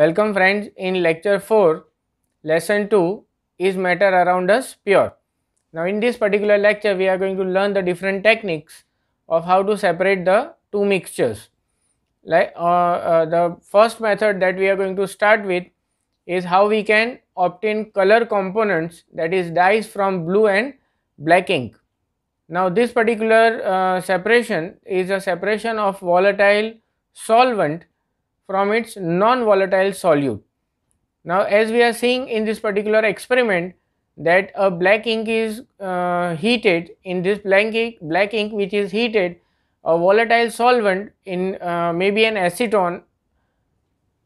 Welcome friends in lecture 4 lesson 2 is matter around us pure. Now in this particular lecture we are going to learn the different techniques of how to separate the two mixtures. Like uh, uh, the first method that we are going to start with is how we can obtain color components that is dyes from blue and black ink. Now this particular uh, separation is a separation of volatile solvent from its non-volatile solute. Now, as we are seeing in this particular experiment that a black ink is uh, heated, in this black ink, black ink which is heated, a volatile solvent in uh, maybe an acetone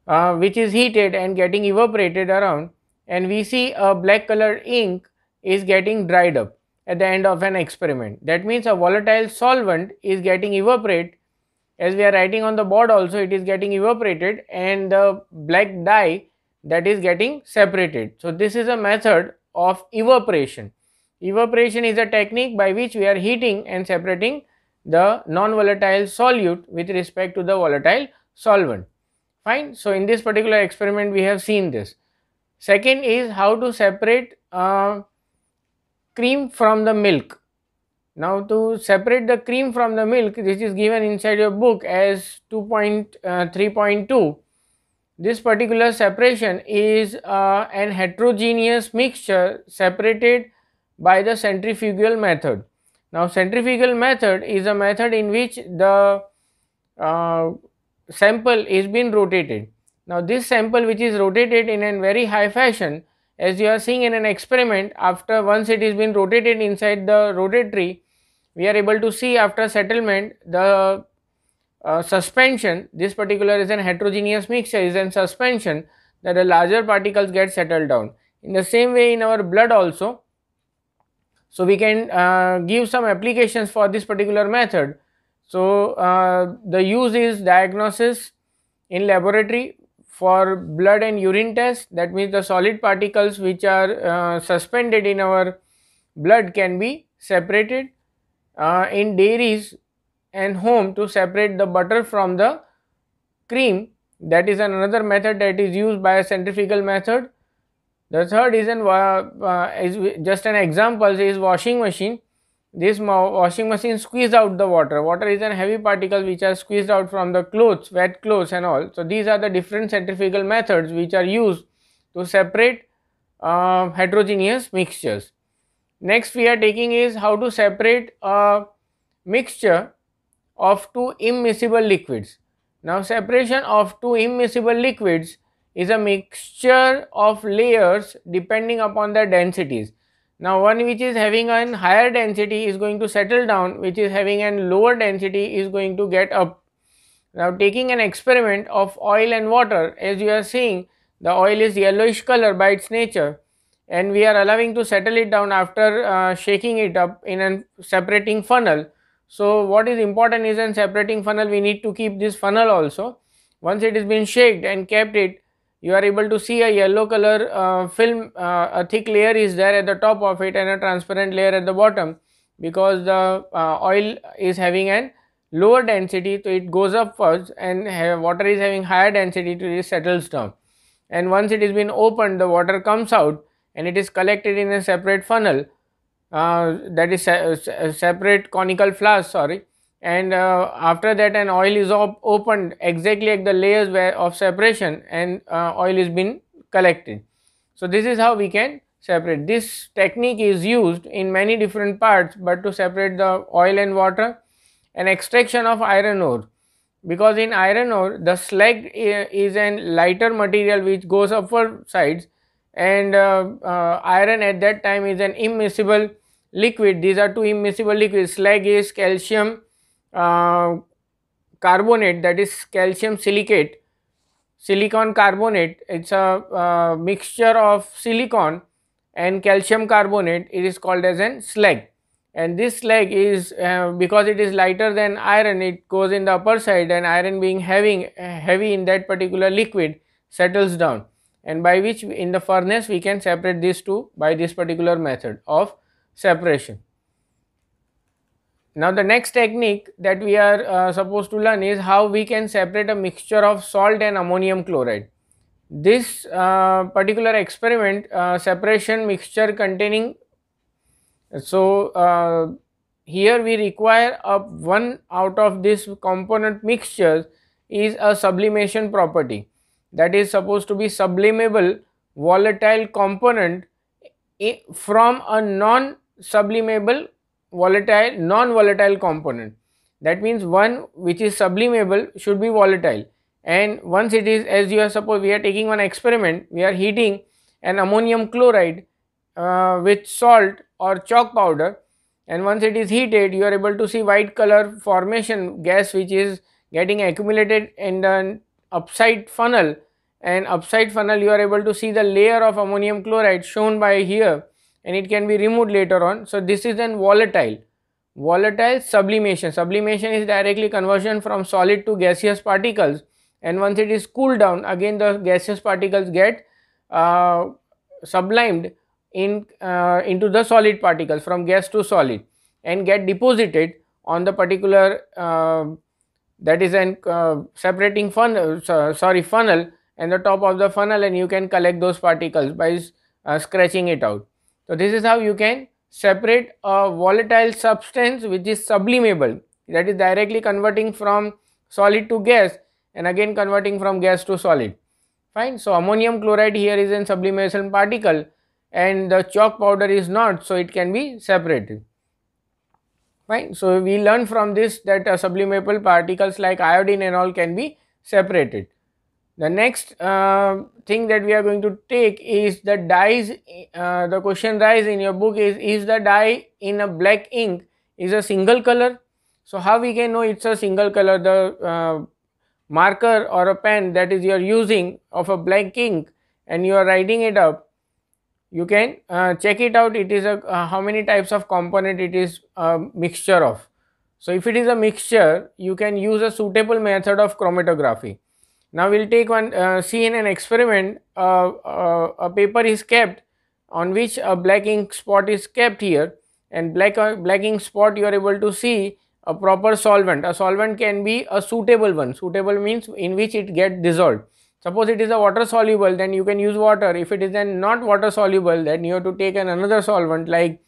uh, which is heated and getting evaporated around and we see a black colored ink is getting dried up at the end of an experiment. That means a volatile solvent is getting evaporated as we are writing on the board also it is getting evaporated and the black dye that is getting separated. So, this is a method of evaporation. Evaporation is a technique by which we are heating and separating the non-volatile solute with respect to the volatile solvent. Fine. So, in this particular experiment we have seen this. Second is how to separate uh, cream from the milk. Now to separate the cream from the milk, this is given inside your book as 2.3.2. Uh, this particular separation is uh, an heterogeneous mixture separated by the centrifugal method. Now centrifugal method is a method in which the uh, sample is being rotated. Now this sample which is rotated in a very high fashion as you are seeing in an experiment after once it is been rotated inside the rotatory we are able to see after settlement the uh, suspension this particular is an heterogeneous mixture is in suspension that the larger particles get settled down in the same way in our blood also so we can uh, give some applications for this particular method so uh, the use is diagnosis in laboratory for blood and urine test that means the solid particles which are uh, suspended in our blood can be separated uh, in dairies and home to separate the butter from the cream that is another method that is used by a centrifugal method. The third is, an, uh, is just an example is washing machine. This washing machine squeeze out the water. Water is a heavy particle which are squeezed out from the clothes, wet clothes and all. So, these are the different centrifugal methods which are used to separate uh, heterogeneous mixtures. Next we are taking is how to separate a mixture of two immiscible liquids. Now separation of two immiscible liquids is a mixture of layers depending upon their densities. Now one which is having a higher density is going to settle down, which is having a lower density is going to get up. Now taking an experiment of oil and water, as you are seeing the oil is yellowish color by its nature and we are allowing to settle it down after uh, shaking it up in a separating funnel. So what is important is in separating funnel we need to keep this funnel also. Once it has been shaked and kept it you are able to see a yellow color uh, film uh, a thick layer is there at the top of it and a transparent layer at the bottom because the uh, oil is having an lower density so it goes up first and water is having higher density to it settles down and once it has been opened the water comes out and it is collected in a separate funnel uh, that is a, separate conical flask sorry and uh, after that an oil is op opened exactly at the layers where of separation and uh, oil is been collected. So this is how we can separate. This technique is used in many different parts but to separate the oil and water and extraction of iron ore because in iron ore the slag uh, is a lighter material which goes upward sides and uh, uh, iron at that time is an immiscible liquid. These are two immiscible liquids. Slag is calcium uh, carbonate that is calcium silicate silicon carbonate it's a uh, mixture of silicon and calcium carbonate it is called as an slag and this slag is uh, because it is lighter than iron it goes in the upper side and iron being having heavy in that particular liquid settles down and by which in the furnace we can separate these two by this particular method of separation. Now, the next technique that we are uh, supposed to learn is how we can separate a mixture of salt and ammonium chloride. This uh, particular experiment uh, separation mixture containing so uh, here we require a one out of this component mixture is a sublimation property that is supposed to be sublimable volatile component from a non-sublimable volatile non-volatile component that means one which is sublimable should be volatile and once it is as you are suppose we are taking one experiment we are heating an ammonium chloride uh, with salt or chalk powder and once it is heated you are able to see white color formation gas which is getting accumulated in the upside funnel and upside funnel you are able to see the layer of ammonium chloride shown by here and it can be removed later on. So, this is then volatile. Volatile sublimation. Sublimation is directly conversion from solid to gaseous particles and once it is cooled down again the gaseous particles get uh, sublimed in uh, into the solid particles from gas to solid and get deposited on the particular uh, that is an uh, separating funnel uh, sorry funnel and the top of the funnel and you can collect those particles by uh, scratching it out so this is how you can separate a volatile substance which is sublimable that is directly converting from solid to gas and again converting from gas to solid fine so ammonium chloride here is an sublimation particle and the chalk powder is not so it can be separated fine. So, we learn from this that uh, sublimable particles like iodine and all can be separated. The next uh, thing that we are going to take is the dyes, uh, the question dies in your book is, is the dye in a black ink is a single color? So, how we can know it's a single color? The uh, marker or a pen that is you are using of a black ink and you are writing it up you can uh, check it out it is a uh, how many types of component it is a uh, mixture of so if it is a mixture you can use a suitable method of chromatography now we'll take one uh, see in an experiment uh, uh, a paper is kept on which a black ink spot is kept here and black black ink spot you are able to see a proper solvent a solvent can be a suitable one suitable means in which it get dissolved Suppose it is a water soluble, then you can use water. If it is then not water soluble, then you have to take an another solvent like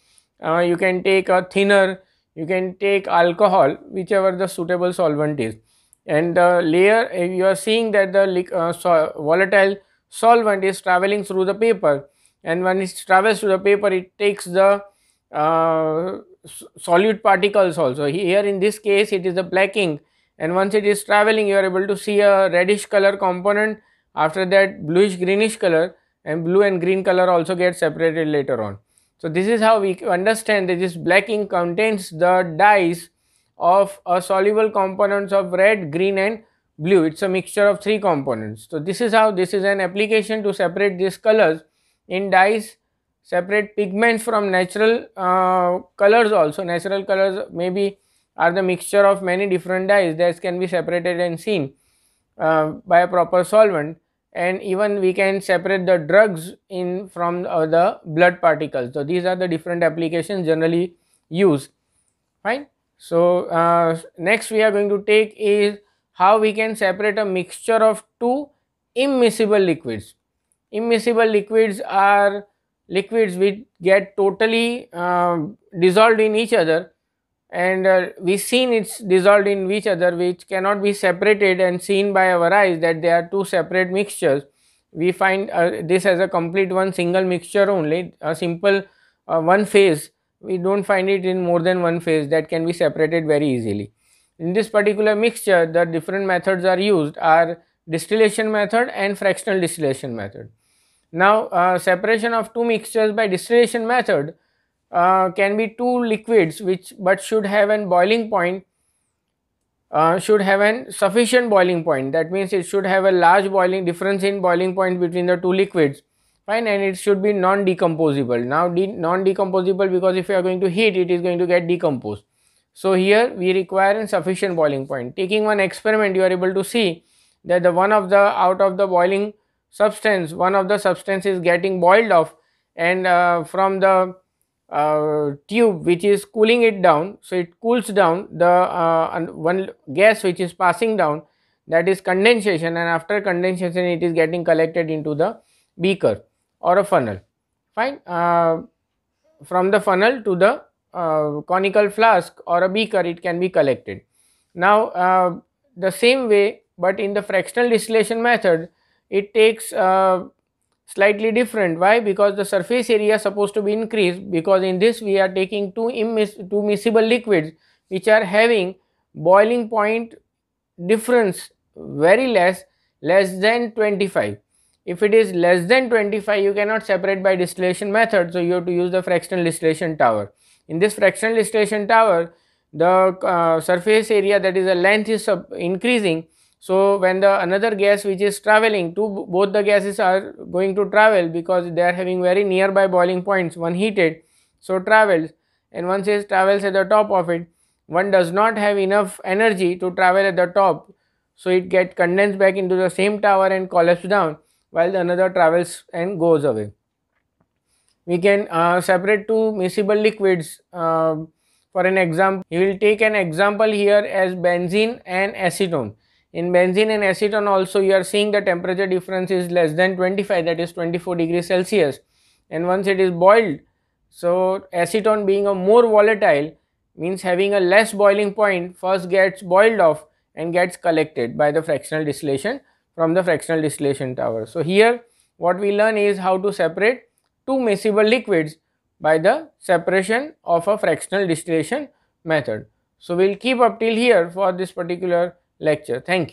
uh, you can take a thinner, you can take alcohol, whichever the suitable solvent is. And the layer, you are seeing that the uh, so volatile solvent is traveling through the paper and when it travels through the paper, it takes the uh, solute particles also. Here in this case, it is the blacking and once it is traveling you are able to see a reddish color component after that bluish greenish color and blue and green color also get separated later on. So this is how we understand that this black ink contains the dyes of a soluble components of red, green and blue. It's a mixture of three components. So this is how this is an application to separate these colors in dyes, separate pigments from natural uh, colors also. Natural colors may be are the mixture of many different dyes that can be separated and seen uh, by a proper solvent and even we can separate the drugs in from uh, the blood particles. So, these are the different applications generally used. Fine. So, uh, next we are going to take is how we can separate a mixture of two immiscible liquids. Immiscible liquids are liquids which get totally uh, dissolved in each other and uh, we seen it's dissolved in each other which cannot be separated and seen by our eyes that they are two separate mixtures we find uh, this as a complete one single mixture only a simple uh, one phase we don't find it in more than one phase that can be separated very easily in this particular mixture the different methods are used are distillation method and fractional distillation method now uh, separation of two mixtures by distillation method uh, can be two liquids which but should have an boiling point uh, should have an sufficient boiling point that means it should have a large boiling difference in boiling point between the two liquids fine and it should be non decomposable now de non decomposable because if you are going to heat it is going to get decomposed so here we require a sufficient boiling point taking one experiment you are able to see that the one of the out of the boiling substance one of the substance is getting boiled off and uh, from the uh, tube which is cooling it down so it cools down the uh, one gas which is passing down that is condensation and after condensation it is getting collected into the beaker or a funnel fine uh, from the funnel to the uh, conical flask or a beaker it can be collected. Now uh, the same way but in the fractional distillation method it takes uh, slightly different why because the surface area supposed to be increased because in this we are taking two immiscible liquids which are having boiling point difference very less less than 25 if it is less than 25 you cannot separate by distillation method so you have to use the fractional distillation tower in this fractional distillation tower the uh, surface area that is the length is increasing so, when the another gas which is travelling to both the gases are going to travel because they are having very nearby boiling points one heated. So, travels and one says travels at the top of it one does not have enough energy to travel at the top. So, it get condensed back into the same tower and collapse down while the another travels and goes away. We can uh, separate two miscible liquids uh, for an example. We will take an example here as benzene and acetone. In benzene and acetone also you are seeing the temperature difference is less than 25 that is 24 degrees Celsius and once it is boiled so acetone being a more volatile means having a less boiling point first gets boiled off and gets collected by the fractional distillation from the fractional distillation tower. So here what we learn is how to separate two miscible liquids by the separation of a fractional distillation method. So, we will keep up till here for this particular lecture. Thank you.